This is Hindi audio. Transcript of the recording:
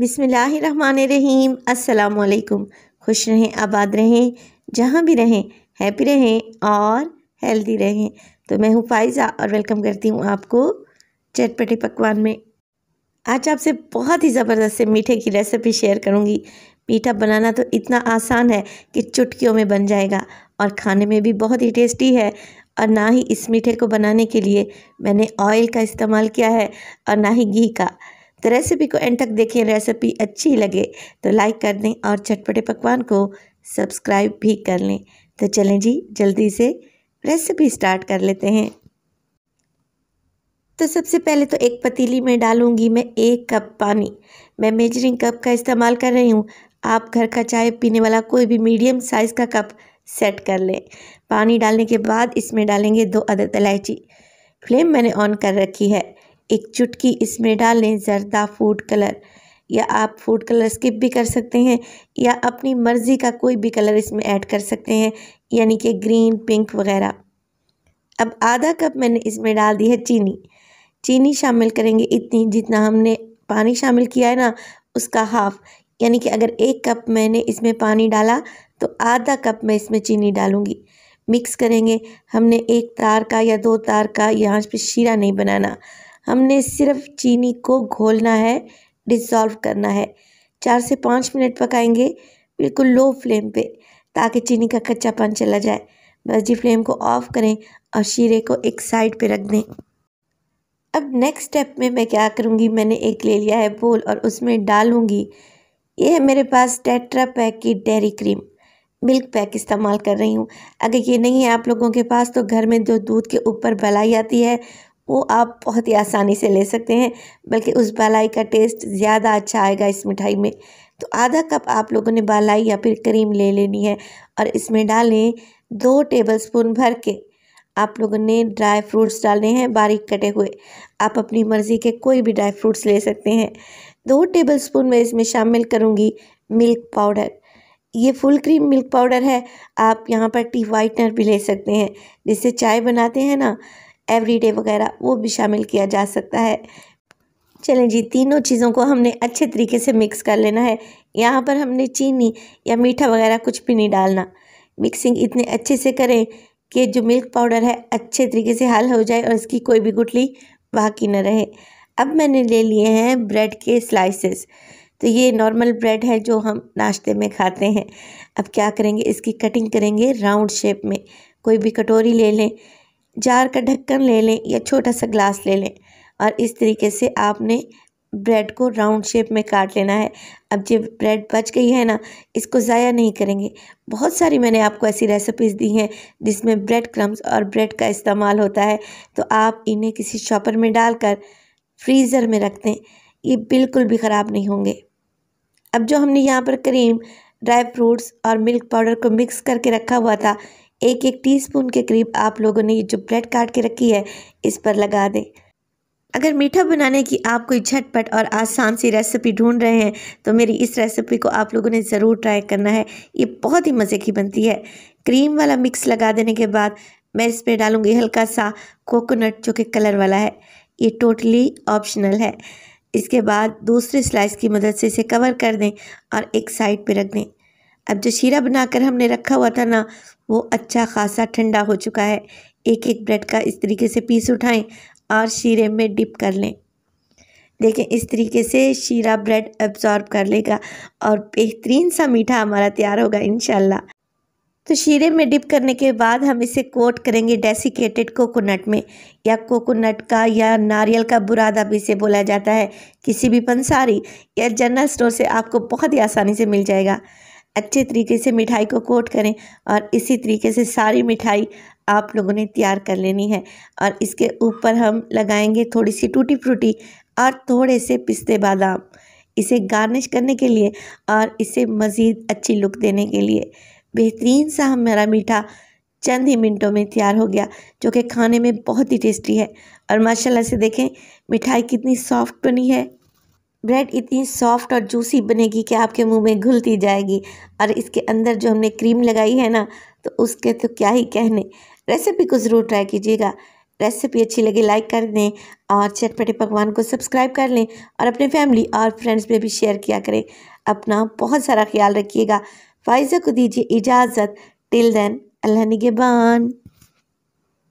बिसमीम असलकुम खुश रहें आबाद रहें जहाँ भी रहें हैप्पी रहें और हेल्दी रहें तो मैं हूँ फाइज़ा और वेलकम करती हूँ आपको चटपटे पकवान में आज आपसे बहुत ही ज़बरदस्त से मीठे की रेसिपी शेयर करूँगी मीठा बनाना तो इतना आसान है कि चुटकियों में बन जाएगा और खाने में भी बहुत ही टेस्टी है और ना ही इस मीठे को बनाने के लिए मैंने ऑयल का इस्तेमाल किया है और ना ही घी का तो रेसिपी को एंड तक देखें रेसिपी अच्छी लगे तो लाइक कर दें और चटपटे पकवान को सब्सक्राइब भी कर लें तो चलें जी जल्दी से रेसिपी स्टार्ट कर लेते हैं तो सबसे पहले तो एक पतीली में डालूंगी मैं एक कप पानी मैं मेजरिंग कप का इस्तेमाल कर रही हूँ आप घर का चाय पीने वाला कोई भी मीडियम साइज़ का कप सेट कर लें पानी डालने के बाद इसमें डालेंगे दो अदद इलायची फ्लेम मैंने ऑन कर रखी है एक चुटकी इसमें डाल लें ज़रदा फूड कलर या आप फूड कलर स्किप भी कर सकते हैं या अपनी मर्ज़ी का कोई भी कलर इसमें ऐड कर सकते हैं यानी कि ग्रीन पिंक वगैरह अब आधा कप मैंने इसमें डाल दी है चीनी चीनी शामिल करेंगे इतनी जितना हमने पानी शामिल किया है ना उसका हाफ यानी कि अगर एक कप मैंने इसमें पानी डाला तो आधा कप मैं इसमें चीनी डालूँगी मिक्स करेंगे हमने एक तार का या दो तार का यहाँ पर शीरा नहीं बनाना हमने सिर्फ चीनी को घोलना है डिसॉल्व करना है चार से पाँच मिनट पकाएंगे बिल्कुल लो फ्लेम पे ताकि चीनी का कच्चापन चला जाए बस जी फ्लेम को ऑफ़ करें और शीरे को एक साइड पे रख दें अब नेक्स्ट स्टेप में मैं क्या करूँगी मैंने एक ले लिया है बोल और उसमें डालूँगी ये है मेरे पास टेट्रा पैक की डेरी क्रीम मिल्क पैक इस्तेमाल कर रही हूँ अगर ये नहीं है आप लोगों के पास तो घर में जो दूध के ऊपर बलाई आती है वो आप बहुत ही आसानी से ले सकते हैं बल्कि उस बालाई का टेस्ट ज़्यादा अच्छा आएगा इस मिठाई में तो आधा कप आप लोगों ने बालाई या फिर क्रीम ले लेनी है और इसमें डालें दो टेबलस्पून भर के आप लोगों ने ड्राई फ्रूट्स डालने हैं बारीक कटे हुए आप अपनी मर्ज़ी के कोई भी ड्राई फ्रूट्स ले सकते हैं दो स्पून मैं इसमें शामिल करूँगी मिल्क पाउडर ये फुल क्रीम मिल्क पाउडर है आप यहाँ पर टी वाइटनर भी ले सकते हैं जिससे चाय बनाते हैं ना एवरीडे वगैरह वो भी शामिल किया जा सकता है चलें जी तीनों चीज़ों को हमने अच्छे तरीके से मिक्स कर लेना है यहाँ पर हमने चीनी या मीठा वगैरह कुछ भी नहीं डालना मिक्सिंग इतने अच्छे से करें कि जो मिल्क पाउडर है अच्छे तरीके से हल हो जाए और इसकी कोई भी गुटली बाकी न रहे अब मैंने ले लिए हैं ब्रेड के स्लाइसेस तो ये नॉर्मल ब्रेड है जो हम नाश्ते में खाते हैं अब क्या करेंगे इसकी कटिंग करेंगे राउंड शेप में कोई भी कटोरी ले लें जार का ढक्कन ले लें या छोटा सा ग्लास ले लें और इस तरीके से आपने ब्रेड को राउंड शेप में काट लेना है अब जब ब्रेड बच गई है ना इसको ज़ाया नहीं करेंगे बहुत सारी मैंने आपको ऐसी रेसिपीज़ दी हैं जिसमें ब्रेड क्रम्स और ब्रेड का इस्तेमाल होता है तो आप इन्हें किसी शॉपर में डालकर फ्रीज़र में रख दें ये बिल्कुल भी ख़राब नहीं होंगे अब जो हमने यहाँ पर क्रीम ड्राई फ्रूट्स और मिल्क पाउडर को मिक्स करके रखा हुआ था एक एक टीस्पून के करीब आप लोगों ने ये जो ब्रेड काट के रखी है इस पर लगा दें अगर मीठा बनाने की आप कोई झटपट और आसान सी रेसिपी ढूंढ रहे हैं तो मेरी इस रेसिपी को आप लोगों ने ज़रूर ट्राई करना है ये बहुत ही मज़े की बनती है क्रीम वाला मिक्स लगा देने के बाद मैं इस पर डालूँगी हल्का सा कोकोनट जो कि कलर वाला है ये टोटली ऑप्शनल है इसके बाद दूसरे स्लाइस की मदद से इसे कवर कर दें और एक साइड पर रख दें अब जो शीरा बनाकर हमने रखा हुआ था ना वो अच्छा खासा ठंडा हो चुका है एक एक ब्रेड का इस तरीके से पीस उठाएं और शीरे में डिप कर लें देखें इस तरीके से शीरा ब्रेड एब्जॉर्ब कर लेगा और बेहतरीन सा मीठा हमारा तैयार होगा इन तो शीरे में डिप करने के बाद हम इसे कोट करेंगे डेसिकेटेड कोकोनट में या कोकोनट का या नारियल का बुरादा भी इसे बोला जाता है किसी भी पंसारी या जनरल स्टोर से आपको बहुत ही आसानी से मिल जाएगा अच्छे तरीके से मिठाई को कोट करें और इसी तरीके से सारी मिठाई आप लोगों ने तैयार कर लेनी है और इसके ऊपर हम लगाएंगे थोड़ी सी टूटी फ्रूटी और थोड़े से पिस्ते बादाम इसे गार्निश करने के लिए और इसे मज़ीद अच्छी लुक देने के लिए बेहतरीन सा हमारा मीठा चंद ही मिनटों में तैयार हो गया जो कि खाने में बहुत ही टेस्टी है और माशाल्लाह से देखें मिठाई कितनी सॉफ्ट बनी है ब्रेड इतनी सॉफ्ट और जूसी बनेगी कि आपके मुंह में घुलती जाएगी और इसके अंदर जो हमने क्रीम लगाई है ना तो उसके तो क्या ही कहने रेसिपी को ज़रूर ट्राई कीजिएगा रेसिपी अच्छी लगे लाइक कर दें और चटपटे पकवान को सब्सक्राइब कर लें और अपने फैमिली और फ्रेंड्स में भी शेयर किया करें अपना बहुत सारा ख्याल रखिएगा फाइजा को दीजिए इजाज़त टिल देन अल्लाह निगेबान